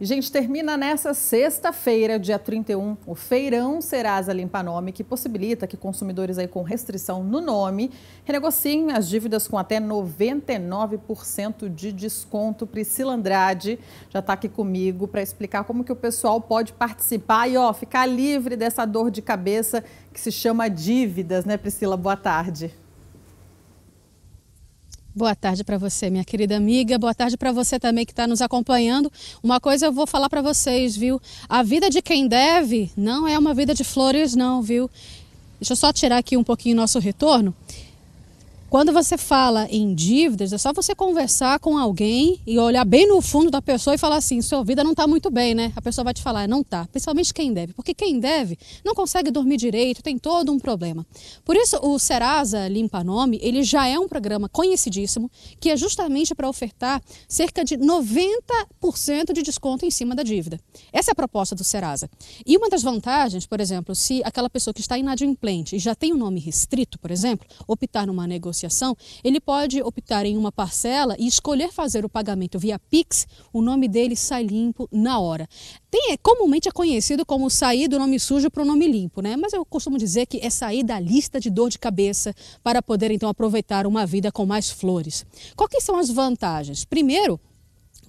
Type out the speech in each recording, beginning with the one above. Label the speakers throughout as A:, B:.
A: E, gente, termina nessa sexta-feira, dia 31, o feirão Serasa Limpanome, que possibilita que consumidores aí com restrição no nome renegociem as dívidas com até 99% de desconto. Priscila Andrade já está aqui comigo para explicar como que o pessoal pode participar e ó, ficar livre dessa dor de cabeça que se chama dívidas, né, Priscila? Boa tarde.
B: Boa tarde para você, minha querida amiga. Boa tarde para você também que está nos acompanhando. Uma coisa eu vou falar para vocês, viu? A vida de quem deve não é uma vida de flores, não, viu? Deixa eu só tirar aqui um pouquinho nosso retorno. Quando você fala em dívidas, é só você conversar com alguém e olhar bem no fundo da pessoa e falar assim: sua vida não está muito bem, né? A pessoa vai te falar, não está. Principalmente quem deve. Porque quem deve não consegue dormir direito, tem todo um problema. Por isso, o Serasa Limpa Nome, ele já é um programa conhecidíssimo, que é justamente para ofertar cerca de 90% de desconto em cima da dívida. Essa é a proposta do Serasa. E uma das vantagens, por exemplo, se aquela pessoa que está inadimplente e já tem o um nome restrito, por exemplo, optar numa negociação associação, ele pode optar em uma parcela e escolher fazer o pagamento via Pix, o nome dele sai limpo na hora. Tem, é, comumente é conhecido como sair do nome sujo para o nome limpo, né? Mas eu costumo dizer que é sair da lista de dor de cabeça para poder então aproveitar uma vida com mais flores. Quais são as vantagens? Primeiro,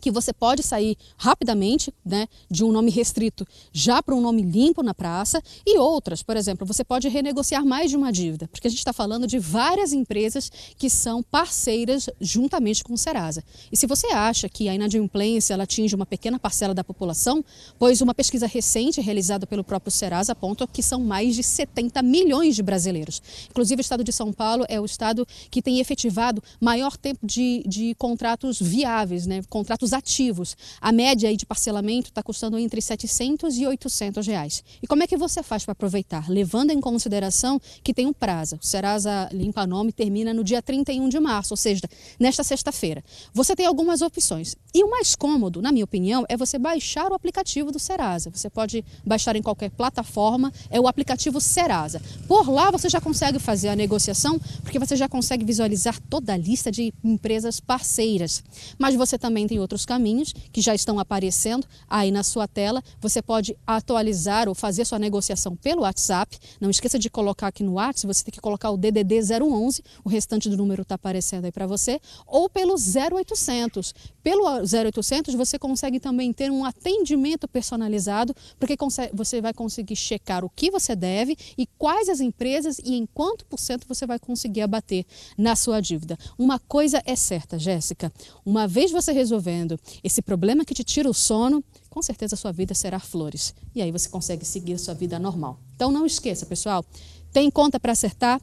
B: que você pode sair rapidamente né, de um nome restrito já para um nome limpo na praça e outras, por exemplo, você pode renegociar mais de uma dívida, porque a gente está falando de várias empresas que são parceiras juntamente com o Serasa. E se você acha que a inadimplência ela atinge uma pequena parcela da população, pois uma pesquisa recente realizada pelo próprio Serasa aponta que são mais de 70 milhões de brasileiros. Inclusive, o estado de São Paulo é o estado que tem efetivado maior tempo de, de contratos viáveis, né, contratos os ativos. A média aí de parcelamento está custando entre 700 e 800 reais. E como é que você faz para aproveitar? Levando em consideração que tem um prazo. O Serasa Limpa Nome termina no dia 31 de março, ou seja, nesta sexta-feira. Você tem algumas opções. E o mais cômodo, na minha opinião, é você baixar o aplicativo do Serasa. Você pode baixar em qualquer plataforma, é o aplicativo Serasa. Por lá você já consegue fazer a negociação, porque você já consegue visualizar toda a lista de empresas parceiras. Mas você também tem outros outros caminhos que já estão aparecendo aí na sua tela. Você pode atualizar ou fazer sua negociação pelo WhatsApp. Não esqueça de colocar aqui no WhatsApp, você tem que colocar o DDD 011, o restante do número está aparecendo aí para você, ou pelo 0800. Pelo 0800 você consegue também ter um atendimento personalizado, porque você vai conseguir checar o que você deve e quais as empresas e em quanto por cento você vai conseguir abater na sua dívida. Uma coisa é certa, Jéssica, uma vez você resolvendo esse problema que te tira o sono, com certeza a sua vida será flores. E aí você consegue seguir a sua vida normal. Então não esqueça, pessoal, tem conta para acertar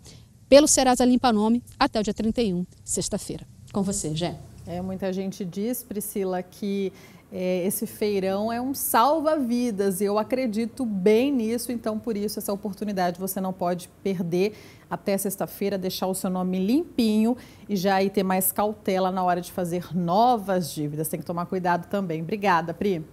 B: pelo Serasa Limpa Nome até o dia 31, sexta-feira. Com você, Jé.
A: É, muita gente diz, Priscila, que é, esse feirão é um salva-vidas e eu acredito bem nisso, então por isso essa oportunidade você não pode perder até sexta-feira, deixar o seu nome limpinho e já aí ter mais cautela na hora de fazer novas dívidas. Tem que tomar cuidado também. Obrigada, Pri.